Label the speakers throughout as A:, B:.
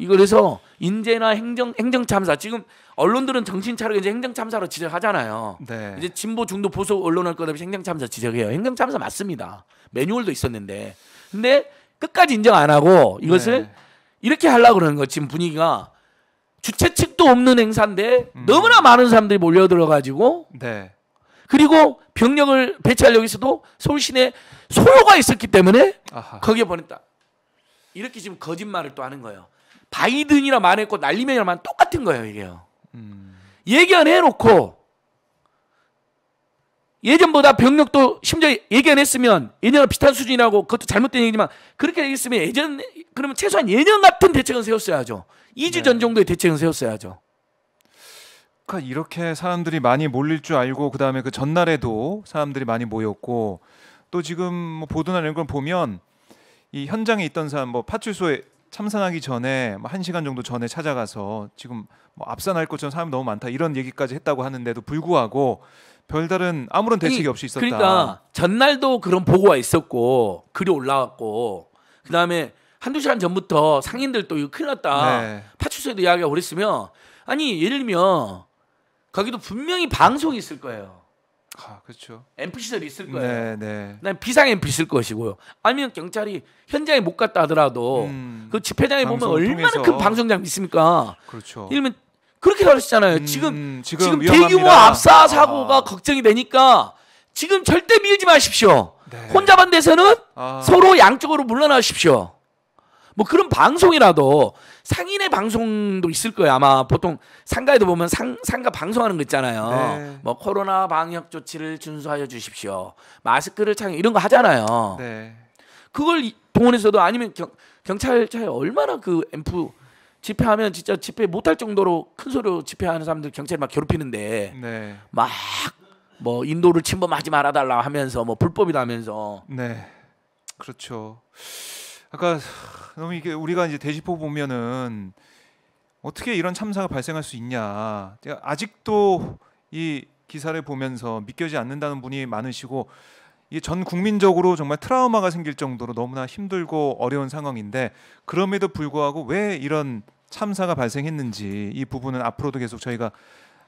A: 이거래서 인재나 행정 행정 참사 지금 언론들은 정신 차리고 이제 행정 참사로 지적하잖아요. 네. 이제 진보 중도 보수 언론할 거없 행정 참사 지적해요. 행정 참사 맞습니다. 매뉴얼도 있었는데 근데 끝까지 인정 안 하고 이것을 네. 이렇게 하려고 그러는 거 지금 분위기가 주최 측도 없는 행사인데 음. 너무나 많은 사람들이 몰려들어 가지고 네. 그리고 병력을 배치하려고 했어도 서울 시내 소요가 있었기 때문에 아하. 거기에 보냈다. 이렇게 지금 거짓말을 또 하는 거예요. 바이든이라 말했고 날리면이라 만 똑같은 거예요 이게 음. 예견해놓고 예전보다 병력도 심지어 예견했으면 예년과 비슷한 수준이라고 그것도 잘못된 얘기지만 그렇게 얘기했으면 예전 그러면 최소한 예년 같은 대책은 세웠어야죠. 2주 네. 전 정도의 대책은 세웠어야죠.
B: 그러니까 이렇게 사람들이 많이 몰릴 줄 알고 그다음에 그 전날에도 사람들이 많이 모였고 또 지금 뭐 보도나 이런 걸 보면 이 현장에 있던 사람 뭐 파출소에 참선하기 전에 뭐 한 시간 정도 전에 찾아가서 지금 뭐 압산할 것처럼 사람이 너무 많다 이런 얘기까지 했다고 하는데도 불구하고 별다른 아무런 대책이 없이 있었다. 그러니까 전날도 그런 보고가 있었고 글이
A: 올라왔고 그 다음에 한두 시간 전부터 상인들도 이거 큰일 났다. 네. 파출소에도 이야기가 오랬으면 아니 예를 들면 거기도 분명히 방송이 있을 거예요. 아, 그렇죠. n p 시설이 있을 거예요. 네, 네. 비상 NPC일 것이고요. 아니면 경찰이 현장에 못 갔다 하더라도 음, 그 집회장에 보면 얼마나 통해서. 큰 방송장 있습니까? 그렇죠. 이러면 그렇게 가르치잖아요. 음, 지금 지금, 지금 대규모 압사 아. 사고가 아. 걱정이 되니까 지금 절대 밀지 마십시오. 네. 혼자 만돼서는 아. 서로 양쪽으로 물러나십시오. 뭐 그런 방송이라도 상인의 방송도 있을 거예요 아마 보통 상가에도 보면 상, 상가 방송하는 거 있잖아요 네. 뭐 코로나 방역 조치를 준수하여 주십시오 마스크를 착용 이런 거 하잖아요 네. 그걸 동원해서도 아니면 경, 경찰차에 얼마나 그 앰프 집회하면 진짜 집회 못할 정도로 큰 소리로 집회하는 사람들 경찰이 막 괴롭히는데 네. 막 뭐 인도를 침범하지 말아달라 하면서 뭐 불법이라면서
B: 네 그렇죠 아까 너무 이게 우리가 이제 되짚어 보면은 어떻게 이런 참사가 발생할 수 있냐. 제가 아직도 이 기사를 보면서 믿겨지 않는다는 분이 많으시고 이전 국민적으로 정말 트라우마가 생길 정도로 너무나 힘들고 어려운 상황인데 그럼에도 불구하고 왜 이런 참사가 발생했는지 이 부분은 앞으로도 계속 저희가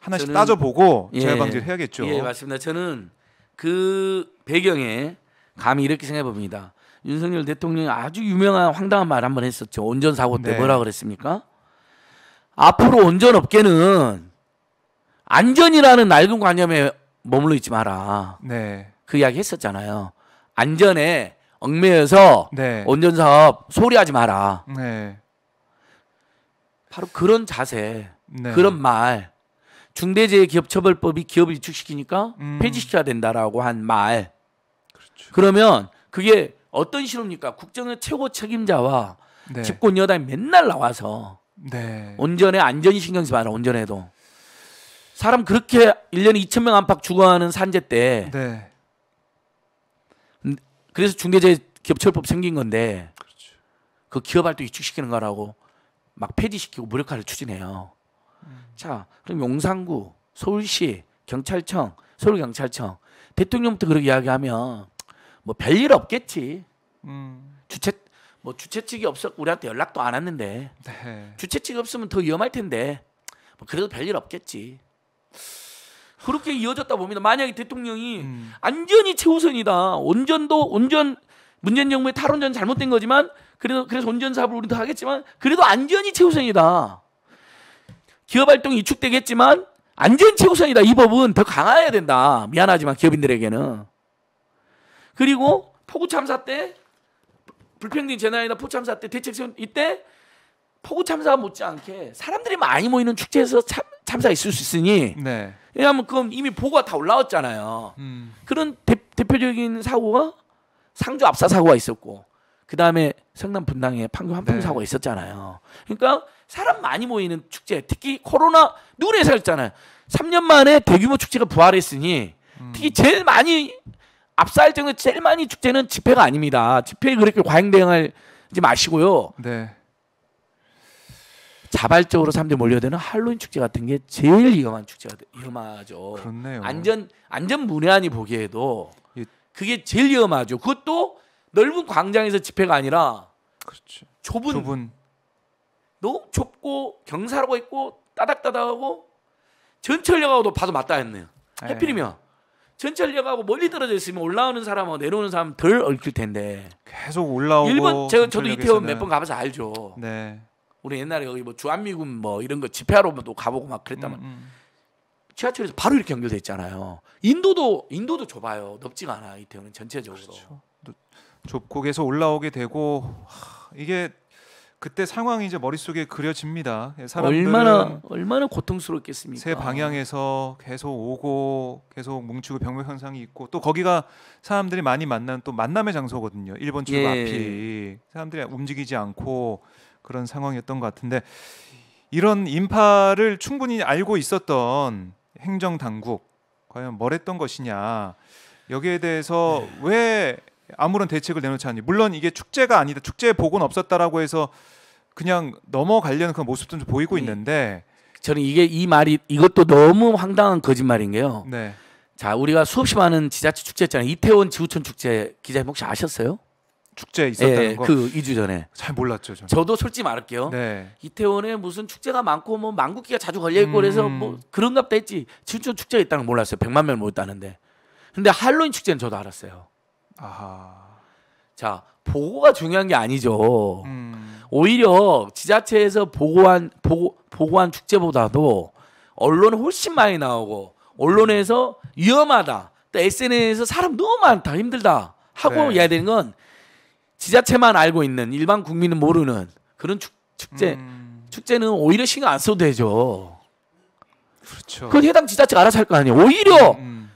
B: 하나씩 저는, 따져보고 예, 재발 방지를 해야겠죠. 예,
A: 맞습니다. 저는 그 배경에 감히 이렇게 생각해 봅니다. 윤석열 대통령이 아주 유명한 황당한 말 한 번 했었죠. 온전 사고 때 네. 뭐라 그랬습니까? 앞으로 온전 업계는 안전이라는 낡은 관념에 머물러 있지 마라. 네. 그 이야기 했었잖아요. 안전에 얽매여서 네. 온전 사업 소리하지 마라.
B: 네. 바로
A: 그런 자세, 네. 그런 말. 중대재해기업처벌법이 기업을 위축시키니까 음. 폐지시켜야 된다라고 한 말. 그렇죠. 그러면 그게 어떤 실호입니까? 국정의 최고 책임자와 네. 집권 여당이 맨날 나와서 네. 온전에 안전이 신경 쓰지 마라 온전해도 사람 그렇게 1년에 2천 명 안팎 죽어가는 산재 때 네. 음, 그래서 중대재해 기업철법 생긴 건데 그렇죠. 그 기업 활동 위축시키는 거라고 막 폐지시키고 무력화를 추진해요. 음. 자 그럼 용산구, 서울시, 경찰청, 서울경찰청 대통령부터 그렇게 이야기하면 뭐 별일 없겠지. 음. 주최 뭐 주최 측이 없어 우리한테 연락도 안 왔는데 네. 주최 측이 없으면 더 위험할 텐데 뭐 그래도 별일 없겠지. 그렇게 이어졌다 봅니다. 만약에 대통령이 음. 안전이 최우선이다. 온전도 온전 문재인 정부의 탈원전 잘못된 거지만 그래도 그래서 온전 사업을 우리도 하겠지만 그래도 안전이 최우선이다. 기업 활동이 위축되겠지만 안전 최우선이다. 이 법은 더 강화해야 된다. 미안하지만 기업인들에게는 그리고 포구 참사 때 불평등 재난이나 포 참사 때 대책 세운 이때 포구 참사 못지않게 사람들이 많이 모이는 축제에서 참, 참사가 있을 수 있으니 네. 왜냐하면 그건 이미 보고가 다 올라왔잖아요. 음. 그런 대, 표적인 사고가 상주 압사 사고가 있었고 그 다음에 성남 분당에 판교 한풍 네. 사고가 있었잖아요. 그러니까 사람 많이 모이는 축제 특히 코로나 누구나 예상했잖아요. 3년 만에 대규모 축제가 부활했으니 음. 특히 제일 많이 압살 정에 제일 많이 축제는 집회가 아닙니다. 집회에 그렇게 과잉대응하지 마시고요. 네. 자발적으로 사람들 몰려드는 할로윈 축제 같은 게 제일 위험한 축제가 위험하죠. 그렇네요. 안전 안전 문외한이 보기에도 그게 제일 위험하죠. 그것도 넓은 광장에서 집회가 아니라 그렇지. 좁은, 좁은. 너무 좁고 경사로가 있고 따닥따닥하고 전철역하고도 봐서 맞닿았네요. 네. 해필이면 전철역하고 멀리 떨어져 있으면 올라오는 사람하고 내려오는 사람 덜 얽힐 텐데. 계속
B: 올라오고. 일본 제가 저도 이태원 몇 번 가봐서
A: 알죠. 네. 우리 옛날에 여기 뭐 주한미군 뭐 이런 거 집회하러 뭐 또 가보고 막 그랬다면 음, 음. 지하철에서 바로 이렇게 연결돼 있잖아요. 인도도 인도도 좁아요. 넓지가 않아 이태원은 전체적으로. 그렇죠.
B: 좁고 계속 올라오게 되고 하, 이게 그때 상황이 이제 머릿속에 그려집니다. 예, 얼마나 얼마나 고통스럽겠습니까? 세 방향에서 계속 오고 계속 뭉치고 병목 현상이 있고 또 거기가 사람들이 많이 만난 또 만남의 장소거든요. 일본 출구 예. 앞이 사람들이 움직이지 않고 그런 상황이었던 것 같은데 이런 인파를 충분히 알고 있었던 행정 당국 과연 뭘 했던 것이냐 여기에 대해서 네. 왜 아무런 대책을 내놓지 않니. 물론 이게 축제가 아니다. 축제에 복은 없었다라고 해서 그냥 넘어가려는 그 모습도 좀 보이고 네. 있는데 저는 이게 이 말이 이것도 너무 황당한 거짓말인 게요. 네. 자,
A: 우리가 수없이 많은 지자체 축제 있잖아요. 이태원 지구촌 축제 기자님 혹시 아셨어요? 축제 있었다는 예, 거. 그 2주 전에. 잘 몰랐죠, 저는. 저도 솔직히 말할게요. 네. 이태원에 무슨 축제가 많고 뭐 망국기가 자주 걸려 있고 음... 그래서 뭐 그런갑다 했지. 지구촌 축제가 있다는 걸 몰랐어요. 100만 명 모였다는데. 근데 할로윈 축제는 저도 알았어요. 아하. 자 보고가 중요한 게 아니죠. 음. 오히려 지자체에서 보고한 보고, 보고한 축제보다도 언론 훨씬 많이 나오고 언론에서 위험하다. 또 SNS에서 사람 너무 많다 힘들다 하고 네. 해야 되는 건 지자체만 알고 있는 일반 국민은 모르는 그런 축, 축제 음. 축제는 오히려 신경 안 써도 되죠. 그렇죠. 그건 해당 지자체가 알아서 할 거 아니에요. 오히려 음, 음.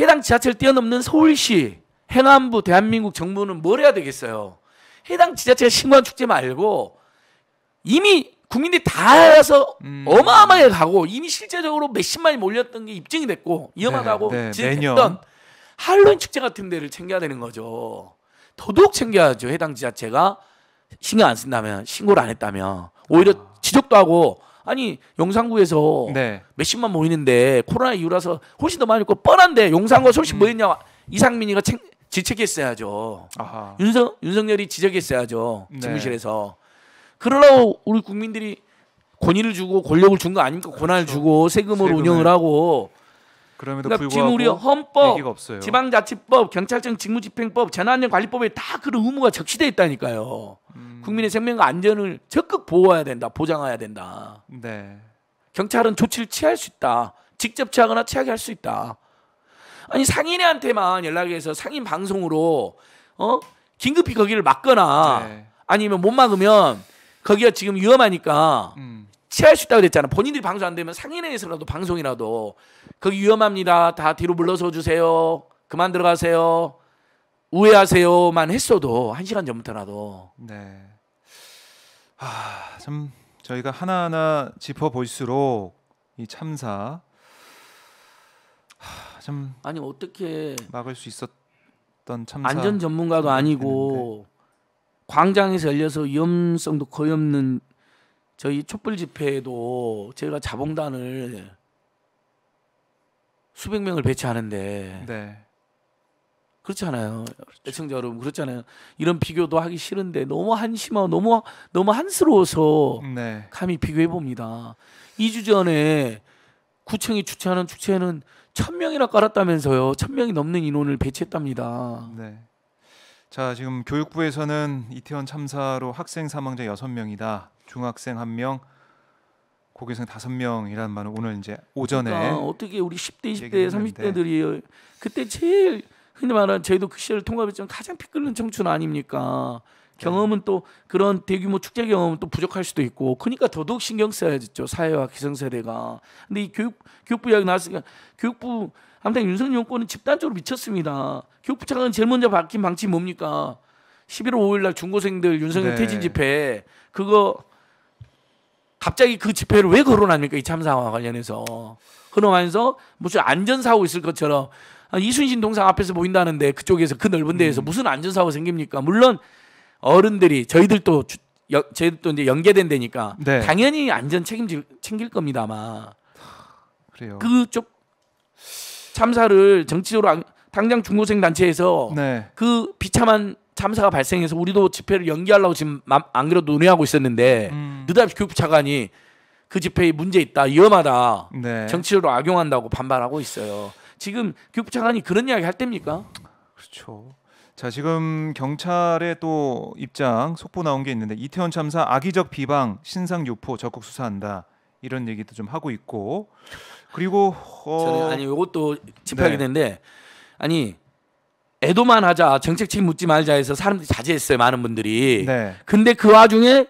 A: 해당 지자체를 뛰어넘는 서울시 행안부 대한민국 정부는 뭘 해야 되겠어요? 해당 지자체가 신고한 축제 말고 이미 국민들이 다 알아서 음. 어마어마하게 가고 이미 실제적으로 몇십만이 몰렸던 게 입증이 됐고 위험하다고 네, 네, 지적했던 할로윈 축제 같은 데를 챙겨야 되는 거죠. 더더욱 챙겨야죠. 해당 지자체가 신경 안 쓴다면 신고를 안 했다면 오히려 아. 지적도 하고 아니 용산구에서 네. 몇십만 모이는데 코로나 이후라서 훨씬 더 많이 있고 뻔한데 용산구가 훨씬 음. 뭐였냐 이상민이가 챙 지적했어야죠. 아하. 윤석 윤석열이 지적했어야죠. 네. 집무실에서. 그러고 우리 국민들이 권위를 주고 권력을 준 거 아닙니까? 권한을 그렇죠. 주고 세금을 으 운영을 하고 그럼에도 그러니까 지금 우리 헌법, 지방자치법, 경찰청 직무집행법, 재난안전관리법에 다 그런 의무가 적시돼 있다니까요. 음. 국민의 생명과 안전을 적극 보호해야 된다, 보장해야 된다. 네. 경찰은 조치를 취할 수 있다, 직접 취하거나 취하게 할 수 있다. 아니 상인한테만 연락해서 상인 방송으로 어 긴급히 거기를 막거나 네. 아니면 못 막으면 거기가 지금 위험하니까 음. 취할 수 있다고 그랬잖아. 본인들이 방송 안 되면 상인회에서라도 방송이라도 거기 위험합니다. 다 뒤로 물러서 주세요. 그만 들어가세요. 우회하세요만 했어도 한 시간
B: 전부터라도. 네. 아, 참 저희가 하나하나 짚어 볼수록 이 참사 하... 참 아니 어떻게 막을 수 있었던 참사 안전 전문가도 아니고
A: 광장에서 열려서 위험성도 거의 없는 저희 촛불 집회에도 저희가 자봉단을 수백 명을 배치하는데 네. 그렇잖아요. 그렇죠. 애청자 여러분 그렇잖아요. 이런 비교도 하기 싫은데 너무 한심하고 너무 너무 한스러워서 네. 감히 비교해 봅니다. 2주 전에 구청이 주최하는 축제는 천명이나
B: 깔았다면서요. 천명이 넘는 인원을 배치했답니다. 네. 자, 지금 교육부에서는 이태원 참사로 학생 사망자 여섯 명이다 중학생 한명 고교생 다섯 명이라는 말은 오늘 이제 오전에 그러니까 어떻게 우리 10대, 20대, 30대들이 그때 제일 흔히 말하는 저희도 그 시절을 통과했지만 가장 피 끓는 청춘 아닙니까?
A: 경험은 또 그런 대규모 축제 경험은 또 부족할 수도 있고 그러니까 더더욱 신경 써야겠죠 사회와 기성세대가 근데 이 교육 교육부 이야기 나왔으니까 교육부 아무튼 윤석열 정권은 집단적으로 미쳤습니다 교육부 차관 제일 먼저 바뀐 방침이 뭡니까 11월 5일 날 중고생들 윤석열 네. 퇴진 집회 그거 갑자기 그 집회를 왜 거론합니까 이 참사와 관련해서 그러면서 무슨 안전사고 있을 것처럼 아, 이순신 동상 앞에서 보인다는데 그쪽에서 그 넓은 데에서 음. 무슨 안전사고 생깁니까 물론 어른들이 저희들도 주, 여, 저희들도 이제 연계된 데니까 네. 당연히 안전 책임질 챙길 겁니다만 그래요. 그쪽 참사를 정치적으로 안, 당장 중고생 단체에서 네. 그 비참한 참사가 발생해서 우리도 집회를 연기하려고 지금 안 그래도 논의하고 있었는데 음. 느닷없이 교육부 차관이 그 집회에 문제 있다 위험하다
B: 네. 정치적으로
A: 악용한다고 반발하고 있어요. 지금 교육부 차관이 그런 이야기 할 때입니까?
B: 그렇죠. 자 지금 경찰의 또 입장 속보 나온 게 있는데 이태원 참사 악의적 비방 신상 유포 적극 수사한다 이런 얘기도 좀 하고 있고 그리고 어... 저는 아니
A: 이것도 집어야게 네. 되는데 아니 애도만 하자 정책 책임 묻지 말자 해서 사람들이 자제했어요 많은 분들이 네. 근데 그 와중에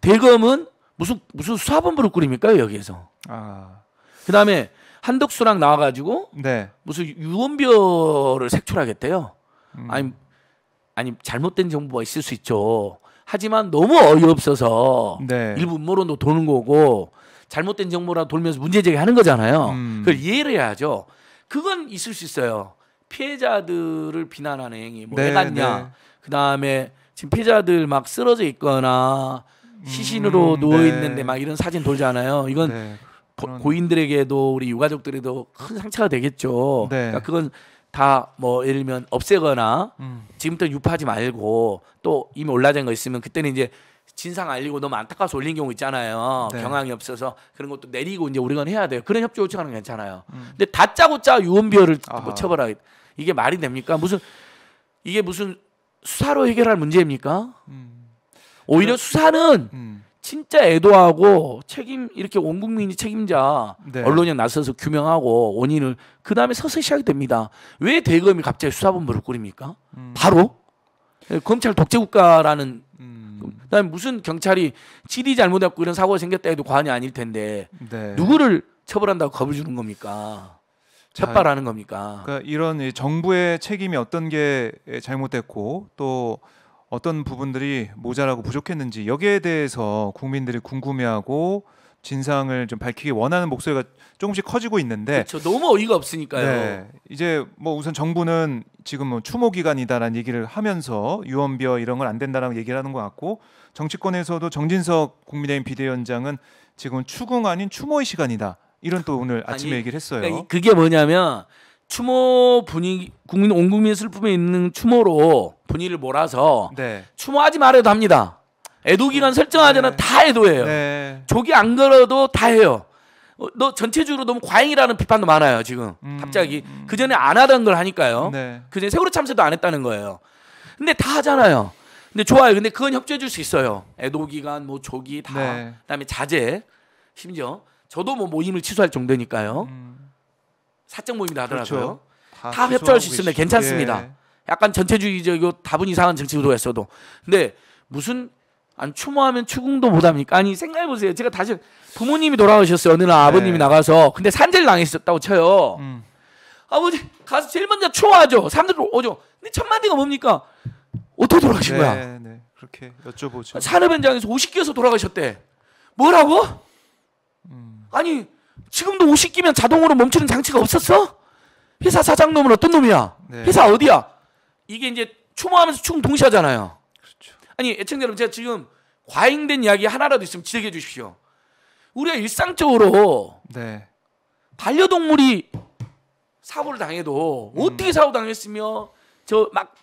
A: 대검은 무슨 무슨 수사본부를 꾸립니까 여기에서 아. 그다음에 한덕수랑 나와가지고 네. 무슨 유언별을 색출하겠대요 음. 아니 아니 잘못된 정보가 있을 수 있죠. 하지만 너무 어이없어서 네. 일부 음모론도 도는 거고 잘못된 정보라 돌면서 문제 제기하는 거잖아요. 음. 그걸 이해를 해야죠. 그건 있을 수 있어요. 피해자들을 비난하는 행위 뭐 네, 갔냐 네. 그다음에 지금 피해자들 막 쓰러져 있거나 시신으로 음, 누워 네. 있는데 네. 막 이런 사진 돌잖아요. 이건 네. 고, 인들에게도 우리 유가족들에도 큰 상처가 되겠죠. 네. 그러니까 그건 다뭐 예를 들면 없애거나 음. 지금부터 유포하지 말고 또 이미 올라진거 있으면 그때는 이제 진상 알리고 너무 안타까워서 올린 경우 있잖아요. 네. 경황이 없어서 그런 것도 내리고 이제 우리가 해야 돼요. 그런 협조 요청하는 건 괜찮아요. 음. 근데 다짜고짜 유언비어를 뭐 처벌하기 이게 말이 됩니까? 무슨 이게 무슨 수사로 해결할 문제입니까? 음. 오히려 그래. 수사는 음. 진짜 애도하고 책임 이렇게 온 국민이 책임자 네. 언론이 나서서 규명하고 원인을 그 다음에 서서히 시작이 됩니다. 왜 대검이 갑자기 수사본부를 꾸립니까? 음. 바로 예, 검찰 독재국가라는 음. 그다음에 무슨 경찰이 질이 잘못했고 이런 사고가 생겼다 해도 과언이 아닐 텐데 네. 누구를 처벌한다고 겁을 주는 겁니까? 첩발하는 겁니까?
B: 그러니까 이런 정부의 책임이 어떤 게 잘못됐고 또 어떤 부분들이 모자라고 부족했는지 여기에 대해서 국민들이 궁금해하고 진상을 좀 밝히기 원하는 목소리가 조금씩 커지고 있는데 그렇죠. 너무 어이가 없으니까요. 네, 이제 뭐 우선 정부는 지금 뭐 추모 기간이다라는 얘기를 하면서 유언비어 이런 건 안 된다라고 얘기를 하는 것 같고 정치권에서도 정진석 국민의힘 비대위원장은 지금 추궁 아닌 추모의 시간이다 이런 또 오늘 아침에 아니, 얘기를 했어요. 그러니까 그게 뭐냐면 추모
A: 분위기 국민 온 국민의 슬픔에 있는 추모로 분위기를 몰아서 네. 추모하지 말아도 합니다. 애도 기간 설정하자는 네. 다 애도예요. 네. 조기 안 걸어도 다 해요. 어, 너 전체적으로 너무 과잉이라는 비판도 많아요 지금 음, 갑자기 음. 그 전에 안 하던 걸 하니까요. 네. 그 전에 세월호 참새도 안 했다는 거예요. 근데 다 하잖아요. 근데 좋아요. 근데 그건 협조해 줄 수 있어요. 애도 기간 뭐 조기 다 네. 그다음에 자제 심지어 저도 뭐 모임을 취소할 정도니까요. 음. 사적 모임이다 하더라도요 그렇죠. 다, 다 협조할 수 있으면 괜찮습니다. 예. 약간 전체주의적이고 답은 이상한 정책으로했어도 근데 무슨 아 추모하면 추궁도 못합니까? 아니 생각해보세요. 제가 다시 부모님이 돌아가셨어요. 어느 날 아버님이 네. 나가서 근데 산재를 당했었다고 쳐요. 음. 아버지 가서 제일 먼저 추모하죠. 사람들 오죠. 근데 첫 마디가 뭡니까? 어떻게
B: 돌아가신 네, 거야? 네, 그렇게 여쭤보죠. 아, 산업
A: 현장에서 50기에서 돌아가셨대. 뭐라고? 음. 아니 지금도 50기면 자동으로 멈추는 장치가 없었어? 회사 사장 놈은 어떤 놈이야? 네. 회사 어디야? 이게 이제 추모하면서 춤 동시에 하잖아요. 그렇죠. 아니 애청자 여러분 제가 지금 과잉된 이야기 하나라도 있으면 지적해 주십시오. 우리가 일상적으로 네. 반려동물이 사고를 당해도 음. 어떻게 사고 당했으며 저 막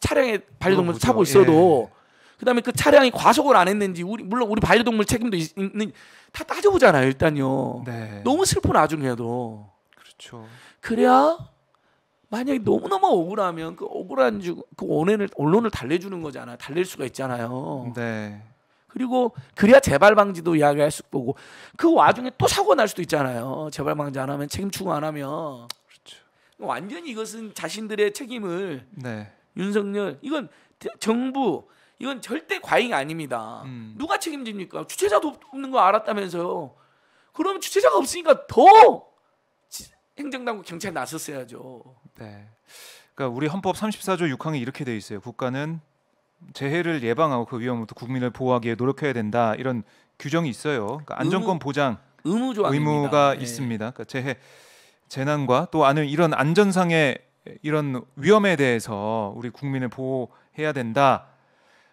A: 차량에 반려동물 어, 차고 있어도 예. 그다음에 그 차량이 과속을 안 했는지 우리 물론 우리 반려동물 책임도 있는 다 따져보잖아요 일단요. 네. 너무 슬픈 나중에도. 그렇죠. 그래야 만약에 너무너무 억울하면 그 억울한 그원인을 언론을 달래주는 거잖아요. 달랠 수가 있잖아요. 네. 그리고 그래야 재발 방지도 이야기할 수 있고 그 와중에 또 사고 날 수도 있잖아요. 재발 방지 안 하면 책임 추구 안 하면 그렇죠. 완전히 이것은 자신들의 책임을 네. 윤석열 이건 정부 이건 절대 과잉이 아닙니다. 음. 누가 책임집니까? 주체자도 없는 거 알았다면서요. 그러면 주체자가 없으니까 더 행정당국 경찰 나섰어야죠.
B: 네. 그러니까 우리 헌법 34조 6항이 이렇게 돼 있어요. 국가는 재해를 예방하고 그위험으부터 국민을 보호하기에 노력해야 된다. 이런 규정이 있어요. 그러니까 안정권 의무, 보장 의무 가 네. 있습니다. 그러니까 재해 재난과 또 아는 이런 안전상의 이런 위험에 대해서 우리 국민을 보호해야 된다.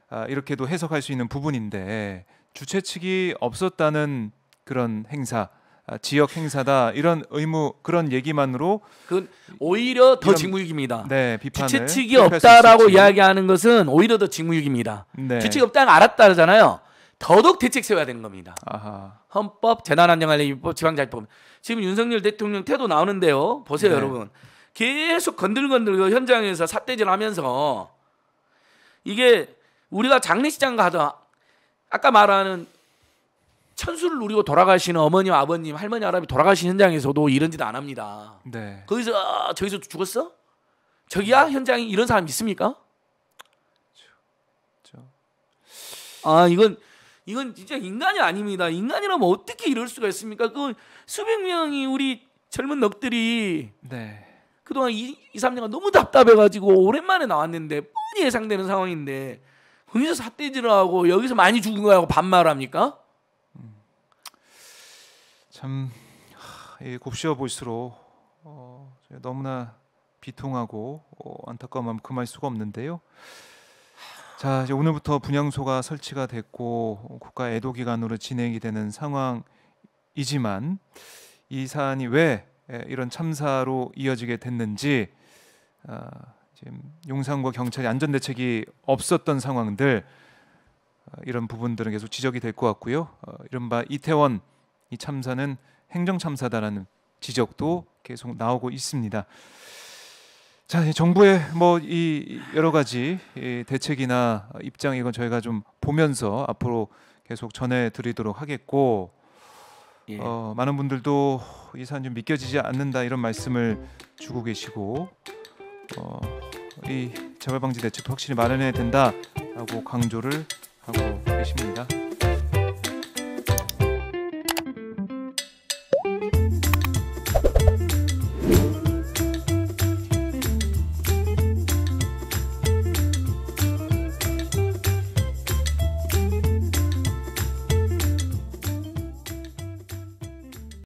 B: 아, 이렇게도 해석할 수 있는 부분인데 주최 측이 없었다는 그런 행사 아, 지역 행사다 이런 의무 그런 얘기만으로 그
A: 오히려 더 직무유기입니다. 네, 비판을 주최이 없다라고 이야기하는
B: 것은 오히려 더 직무유기입니다. 네. 주최이 없다는
A: 알았다잖아요. 더더욱 대책 세워야 되는 겁니다. 아하. 헌법, 재난안전관리법, 지방자치법. 지금 윤석열 대통령 태도 나오는데요. 보세요, 네. 여러분. 계속 건들건들 그 현장에서 삿대질하면서 이게 우리가 장례식장 가다 아까 말하는 천수를 누리고 돌아가시는 어머님, 아버님, 할머니, 할아버지 돌아가신 현장에서도 이런 짓 안 합니다. 네. 거기서 아, 저기서 죽었어? 저기야 현장에 이런 사람 있습니까? 아 이건 이건 진짜 인간이 아닙니다. 인간이라면 어떻게 이럴 수가 있습니까? 그 수백 명이 우리 젊은 넋들이 네. 그동안 이, 이 3년간 너무 답답해가지고 오랜만에 나왔는데 뻔히 예상되는 상황인데 거기서 사태질을 하고 여기서 많이 죽은 거하고 반말합니까?
B: 참 예, 곱씹어 볼수록 어, 너무나 비통하고 어, 안타까운 마음 금할 수가 없는데요. 자 이제 오늘부터 분향소가 설치가 됐고 국가 애도 기간으로 진행이 되는 상황이지만 이 사안이 왜 이런 참사로 이어지게 됐는지 아, 지금 용산과 경찰이 안전 대책이 없었던 상황들 아, 이런 부분들은 계속 지적이 될 것 같고요. 어, 이른바 이태원 이 참사는 행정 참사다라는 지적도 계속 나오고 있습니다. 자, 정부의 뭐이 여러 가지 대책이나 입장 이건 저희가 좀 보면서 앞으로 계속 전해드리도록 하겠고 예. 어, 많은 분들도 이 사안 좀 믿겨지지 않는다 이런 말씀을 주고 계시고 어, 이 재발방지 대책 확실히 마련해야 된다라고 강조를 하고 계십니다.